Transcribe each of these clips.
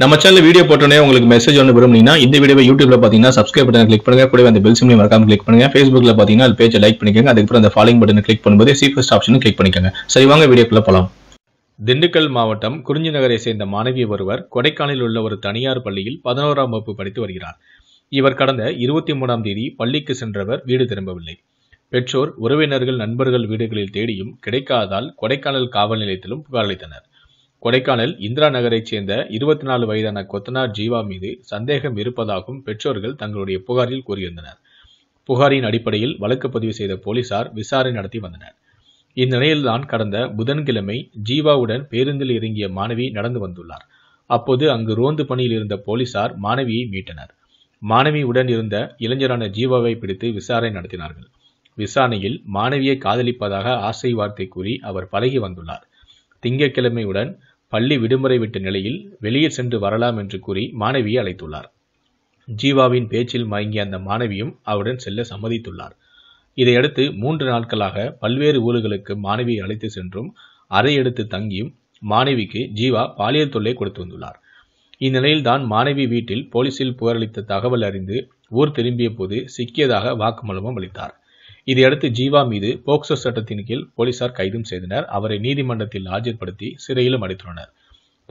நம்ம channel video போட்டோன்னே உங்களுக்கு மெசேஜ் ஒன்று விரும்புனீங்கன்னா இந்த வீடியோ யூடியூப்ல பார்த்தீங்கன்னா சப்ஸ்கிரைப் பட்டன் கிளிக் பண்ணுங்க கூட அந்த பெல் சிம்லையும் மறக்காம கிளிக் பண்ணுங்க ஃபேஸ்புக்ல பார்த்தீங்கன்னா அது பேஜை லைக் பண்ணிக்கோங்க அதுக்கப்புறம் அந்த ஃபாலோயிங் பட்டன் கிளிக் பண்ணும்போது சீஃபஸ்ட் ஆப்ஷன் கிளிக் பண்ணிக்கோங்க சரி வாங்க வீடியோக்குள்ள போகலாம் திண்டுக்கல் மாவட்டம் குறிஞ்சி நகரை சேர்ந்த மாணவி ஒருவர் கொடைக்கானலில் உள்ள ஒரு தனியார் பள்ளியில் பதினோராம் வகுப்பு படித்து வருகிறார் இவர் கடந்த இருபத்தி மூணாம் தேதி பள்ளிக்கு சென்றவர் வீடு திரும்பவில்லை பெற்றோர் உறவினர்கள் நண்பர்கள் வீடுகளில் தேடியும் கிடைக்காததால் கொடைக்கானல் காவல் நிலையத்திலும் புகார் அளித்தனர் கொடைக்கானல் இந்திரா நகரைச் சேர்ந்த இருபத்தி நாலு வயதான கொத்தனார் ஜீவா மீது சந்தேகம் இருப்பதாகவும் பெற்றோர்கள் தங்களுடைய புகாரில் கூறியிருந்தனர் புகாரின் அடிப்படையில் வழக்கு பதிவு செய்த போலீசார் விசாரணை நடத்தி வந்தனர் இந்நிலையில்தான் கடந்த புதன்கிழமை ஜீவாவுடன் பேருந்தில் இறங்கிய மாணவி நடந்து வந்துள்ளார் அப்போது அங்கு ரோந்து பணியில் இருந்த போலீசார் மாணவியை மீட்டனர் மாணவியுடன் இருந்த இளைஞரான ஜீவாவை பிடித்து விசாரணை நடத்தினார்கள் விசாரணையில் மாணவியை காதலிப்பதாக ஆசை வார்த்தை கூறி அவர் பழகி வந்துள்ளார் திங்கட்கிழமையுடன் பள்ளி விடுமுறை விட்ட நிலையில் வெளியே சென்று வரலாம் என்று கூறி மாணவியை அழைத்துள்ளார் ஜீவாவின் பேச்சில் மயங்கிய அந்த மாணவியும் அவருடன் செல்ல சம்மதித்துள்ளார் இதையடுத்து மூன்று நாட்களாக பல்வேறு ஊர்களுக்கு மாணவியை அழைத்து சென்றும் அறை எடுத்து தங்கியும் மாணவிக்கு ஜீவா பாலியல் தொல்லை கொடுத்து வந்துள்ளார் இந்நிலையில்தான் மாணவி வீட்டில் போலீசில் புகாரளித்த தகவல் அறிந்து ஊர் திரும்பிய போது சிக்கியதாக வாக்குமூலமும் அளித்தார் இதையடுத்து ஜீவா மீது போக்சோ சட்டத்தின் கீழ் போலீசார் கைதும் செய்தனர் அவரை நீதிமன்றத்தில் ஆஜர்படுத்தி சிறையிலும் அடைத்துள்ளனர்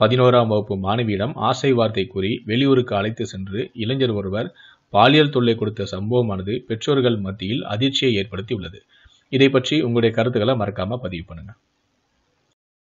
பதினோராம் வகுப்பு மாணவியிடம் ஆசை வார்த்தை கூறி வெளியூருக்கு அழைத்து சென்று இளைஞர் ஒருவர் பாலியல் தொல்லை கொடுத்த சம்பவமானது பெற்றோர்கள் மத்தியில் அதிர்ச்சியை ஏற்படுத்தி உள்ளது இதை பற்றி உங்களுடைய கருத்துக்களை மறக்காம பதிவு பண்ணுங்க